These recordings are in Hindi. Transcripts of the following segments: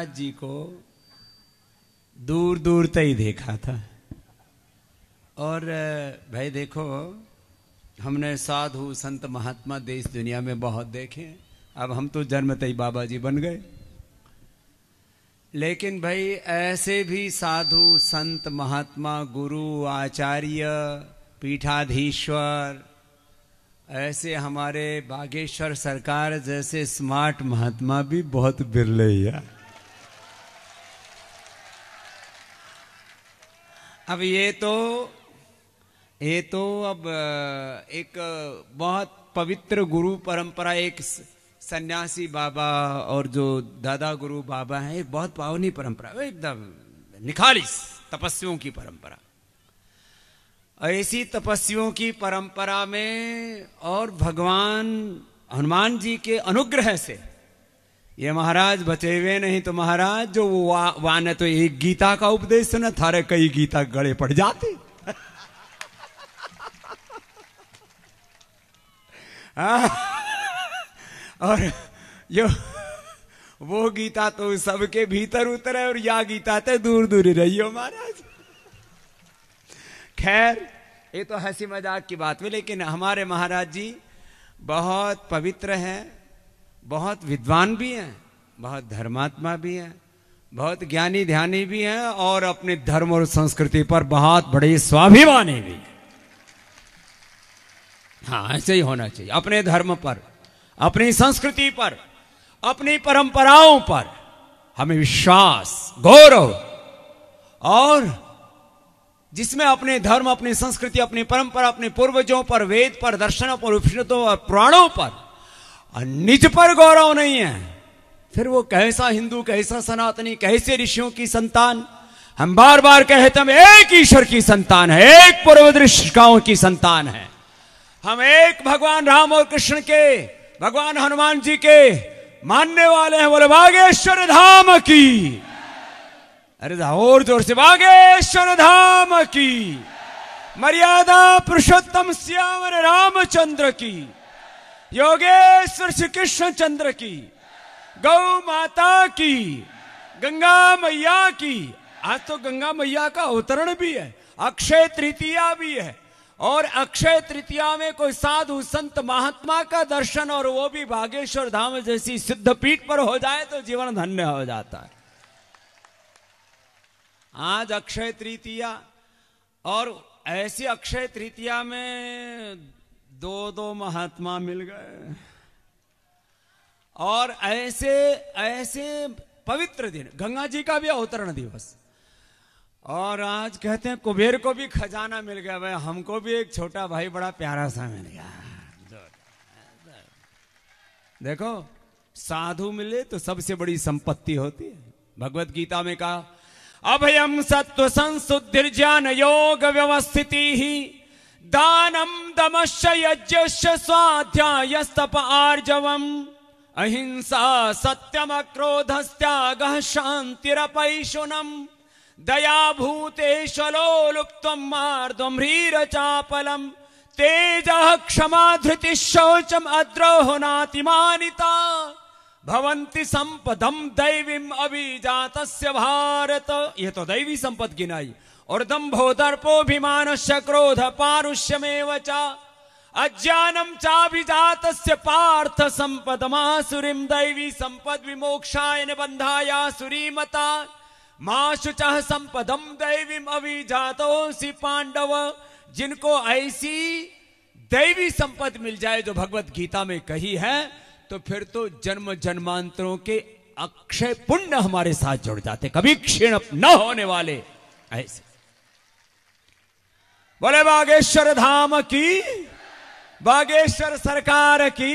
महाराज जी को दूर दूर तक ही देखा था और भाई देखो हमने साधु संत महात्मा देश दुनिया में बहुत देखे अब हम तो जन्म तय बाबा जी बन गए लेकिन भाई ऐसे भी साधु संत महात्मा गुरु आचार्य पीठाधीश्वर ऐसे हमारे बागेश्वर सरकार जैसे स्मार्ट महात्मा भी बहुत बिरले यार अब ये तो ये तो अब एक बहुत पवित्र गुरु परंपरा एक सन्यासी बाबा और जो दादा गुरु बाबा है बहुत पावनी परंपरा एकदम निखालिस तपस्वियों की परंपरा ऐसी तपस्वियों की परंपरा में और भगवान हनुमान जी के अनुग्रह से ये महाराज बचे हुए नहीं तो महाराज जो वो वा, वाने तो एक गीता का उपदेश न थारे कई गीता गड़े पड़ जाते और यो वो गीता तो सबके भीतर उतरे और या गीता तो दूर दूर ही रही हो महाराज खैर ये तो हंसी मजाक की बात हुई लेकिन हमारे महाराज जी बहुत पवित्र हैं बहुत विद्वान भी हैं बहुत धर्मात्मा भी हैं बहुत ज्ञानी ध्यानी भी हैं और अपने धर्म और संस्कृति पर बहुत बड़े स्वाभिमानी भी हाँ ऐसे ही होना चाहिए अपने धर्म पर अपनी संस्कृति पर अपनी परंपराओं पर हमें विश्वास गौरव और जिसमें अपने धर्म अपनी संस्कृति अपनी परंपरा अपने पूर्वजों पर वेद पर दर्शनों पर उपनिषदों और पुराणों पर और निज पर गौरव नहीं है फिर वो कैसा हिंदू कैसा सनातनी कैसे ऋषियों की संतान हम बार बार कहते हम एक ईश्वर की संतान है एक पूर्व दृष्टिकाओं की संतान है हम एक भगवान राम और कृष्ण के भगवान हनुमान जी के मानने वाले हैं बोले बागेश्वर धाम की अरे और जोर से बागेश्वर धाम की मर्यादा पुरुषोत्तम श्यामर रामचंद्र की योगेश्वर श्री कृष्ण चंद्र की गौ माता की गंगा मैया की आज तो गंगा मैया का अवतरण भी है अक्षय तृतीया भी है और अक्षय तृतीया में कोई साधु संत महात्मा का दर्शन और वो भी बागेश्वर धाम जैसी सिद्ध पीठ पर हो जाए तो जीवन धन्य हो जाता है आज अक्षय तृतीया और ऐसी अक्षय तृतीया में दो दो महात्मा मिल गए और ऐसे ऐसे पवित्र दिन गंगा जी का भी अवतरण दिवस और आज कहते हैं कुबेर को भी खजाना मिल गया भाई हमको भी एक छोटा भाई बड़ा प्यारा सा मिल गया देखो साधु मिले तो सबसे बड़ी संपत्ति होती है भगवत गीता में कहा अभयम सत्व संसुद्धिर्जान योग व्यवस्थिति ही दानम दमश्च यज्ञश्च स्वाध्यायस्तप आर्जवम् अहिंसा सत्यम क्रोध सत्यमक्रोधस्त्यागः शान्तिरपैशुनम् दया भूतेश्वलो लुप्त्वम् मार्द्वम् ह्रीरचापलम् तेज क्षमा धृतिः शौचम् अद्रोहनातिमानिता भवंती संपदम दैवीम अभिजात भारत ये तो दैवी संपद गिनाई और दम्भोदर्पोभिमान क्रोध पारुष्यमेव चा अज्ञानम चाभिजात पार्थ मासुरी दैवी संपद विमोक्षाय निबंधाया मता माशु चाह संपदम दैवीम अभिजातोसी पांडव जिनको ऐसी दैवी संपद मिल जाए जो भगवत गीता में कही है तो फिर तो जन्म जन्मांतरों के अक्षय पुण्य हमारे साथ जुड़ जाते कभी क्षीण न होने वाले ऐसे बोले बागेश्वर धाम की बागेश्वर सरकार की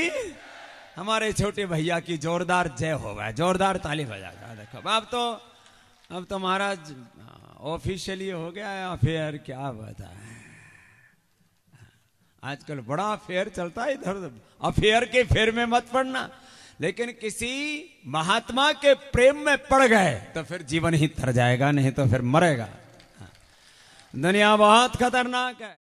हमारे छोटे भैया की जोरदार जय हो गए जोरदार ताली बजा देखो अब तो अब तो महाराज ऑफिशियली हाँ, हो गया या फिर क्या बताएं आजकल बड़ा अफेयर चलता है इधर उधर अफेयर के फेर में मत पड़ना लेकिन किसी महात्मा के प्रेम में पड़ गए तो फिर जीवन ही थर जाएगा नहीं तो फिर मरेगा हाँ। दुनिया बहुत खतरनाक है